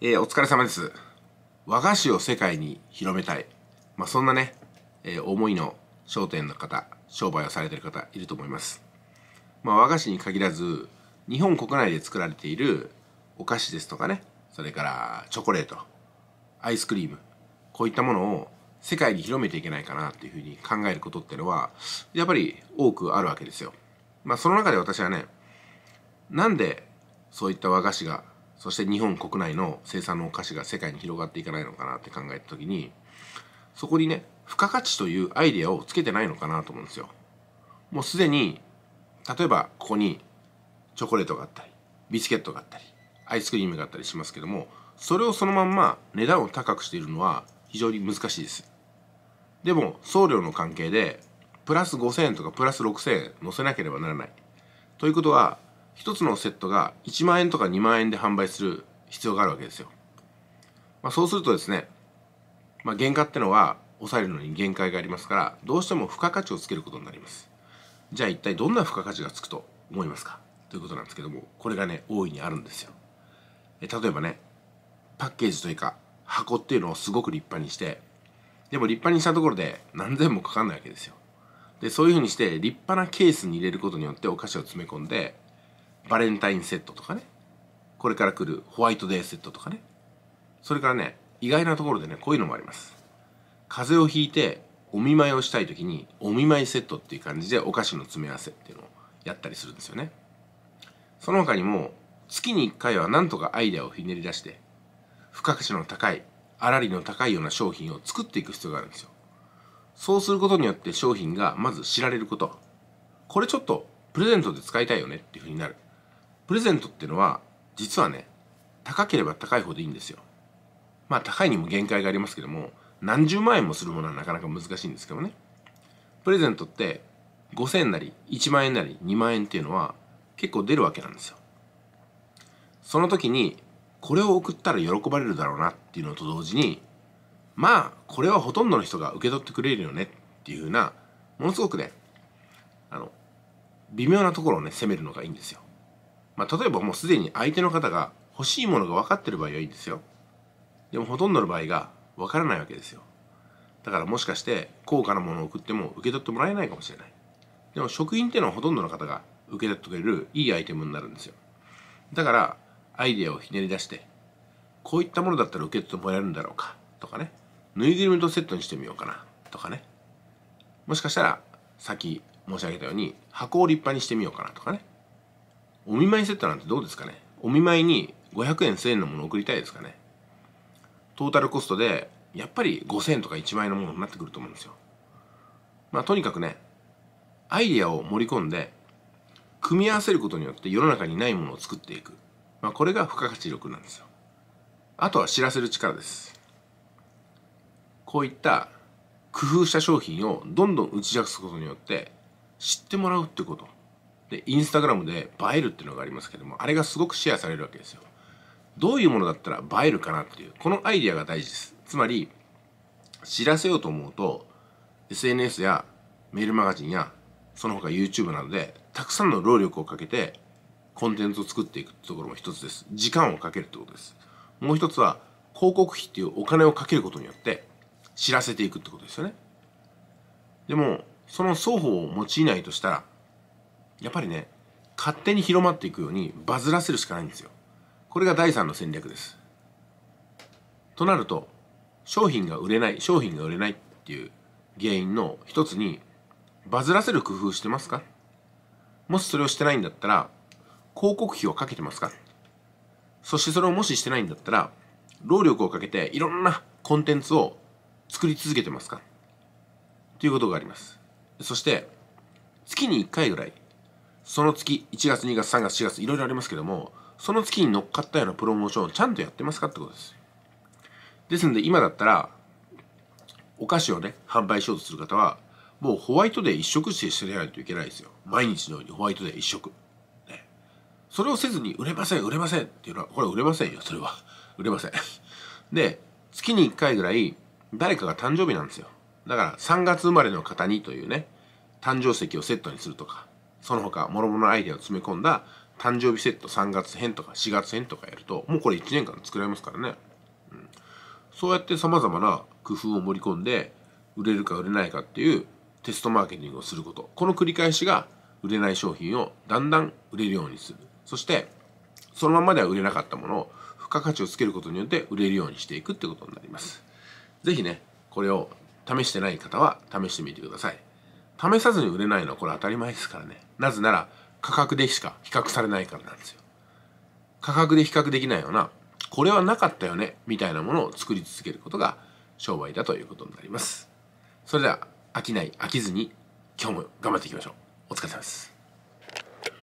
えー、お疲れ様です。和菓子を世界に広めたい。まあ、そんなね、えー、思いの商店の方、商売をされてる方いると思います。まあ、和菓子に限らず、日本国内で作られているお菓子ですとかね、それからチョコレート、アイスクリーム、こういったものを世界に広めていけないかなっていうふうに考えることってのは、やっぱり多くあるわけですよ。まあ、その中で私はね、なんでそういった和菓子がそして日本国内の生産のお菓子が世界に広がっていかないのかなって考えた時にそこにね付加価値というアイデアをつけてないのかなと思うんですよ。もうすでに例えばここにチョコレートがあったりビスケットがあったりアイスクリームがあったりしますけどもそれをそのまんま値段を高くしているのは非常に難しいです。でも送料の関係でプラス5000円とかプラス6000円載せなければならない。ということは1つのセットが1万円とか2万円で販売する必要があるわけですよ。まあ、そうするとですね、まあ、原価ってのは抑えるのに限界がありますからどうしても付加価値をつけることになります。じゃあ一体どんな付加価値がつくと思いますかということなんですけどもこれがね大いにあるんですよ。え例えばねパッケージというか箱っていうのをすごく立派にしてでも立派にしたところで何千もかかんないわけですよ。でそういうふうにして立派なケースに入れることによってお菓子を詰め込んでバレンタインセットとかねこれから来るホワイトデーセットとかねそれからね意外なところでねこういうのもあります風邪をひいてお見舞いをしたい時にお見舞いセットっていう感じでお菓子の詰め合わせっていうのをやったりするんですよねその他にも月に1回はなんとかアイデアをひねり出して付加価値の高いあらりの高いような商品を作っていく必要があるんですよそうすることによって商品がまず知られることこれちょっとプレゼントで使いたいよねっていうふうになるプレゼントっていうのは実はね高ければ高いほどいいんですよまあ高いにも限界がありますけども何十万円もするものはなかなか難しいんですけどねプレゼントって5,000円なり1万円なり2万円っていうのは結構出るわけなんですよその時にこれを送ったら喜ばれるだろうなっていうのと同時にまあこれはほとんどの人が受け取ってくれるよねっていうふうなものすごくねあの微妙なところをね攻めるのがいいんですよまあ、例えばもうすでに相手の方が欲しいものが分かってる場合はいいんですよでもほとんどの場合が分からないわけですよだからもしかして高価なものを送っても受け取ってもらえないかもしれないでも食品っていうのはほとんどの方が受け取ってくれるいいアイテムになるんですよだからアイデアをひねり出してこういったものだったら受け取ってもらえるんだろうかとかねぬいぐるみとセットにしてみようかなとかねもしかしたらさっき申し上げたように箱を立派にしてみようかなとかねお見舞いセットなんてどうですかねお見舞いに500円1000円のものを送りたいですかねトータルコストでやっぱり5000円とか1万円のものになってくると思うんですよまあとにかくねアイディアを盛り込んで組み合わせることによって世の中にないものを作っていく、まあ、これが付加価値力なんですよあとは知らせる力ですこういった工夫した商品をどんどん打ち出すことによって知ってもらうってことでインスタグラムで映えるっていうのがありますけどもあれがすごくシェアされるわけですよどういうものだったら映えるかなっていうこのアイデアが大事ですつまり知らせようと思うと SNS やメールマガジンやその他 YouTube などでたくさんの労力をかけてコンテンツを作っていくところも一つです時間をかけるってことですもう一つは広告費っていうお金をかけることによって知らせていくってことですよねでもその双方を用いないとしたらやっぱりね勝手に広まっていくようにバズらせるしかないんですよこれが第3の戦略ですとなると商品が売れない商品が売れないっていう原因の一つにバズらせる工夫してますかもしそれをしてないんだったら広告費をかけてますかそしてそれをもししてないんだったら労力をかけていろんなコンテンツを作り続けてますかということがありますそして月に1回ぐらいその月1月2月3月4月いろいろありますけどもその月に乗っかったようなプロモーションをちゃんとやってますかってことですですので今だったらお菓子をね販売しようとする方はもうホワイトデー一食してしてないといけないですよ毎日のようにホワイトデー一食、ね、それをせずに売れません売れませんっていうのはこれ売れませんよそれは売れませんで月に1回ぐらい誰かが誕生日なんですよだから3月生まれの方にというね誕生石をセットにするとかその他諸々のアイデアを詰め込んだ誕生日セット3月編とか4月編とかやるともうこれ1年間作られますからね、うん、そうやってさまざまな工夫を盛り込んで売れるか売れないかっていうテストマーケティングをすることこの繰り返しが売れない商品をだんだん売れるようにするそしてそのままでは売れなかったものを付加価値をつけることによって売れるようにしていくってことになります是非ねこれを試してない方は試してみてください試さずに売れないのはこれ当たり前ですからねなぜなら価格でしか比較されないからなんですよ価格で比較できないようなこれはなかったよねみたいなものを作り続けることが商売だということになりますそれでは飽きない飽きずに今日も頑張っていきましょうお疲れ様です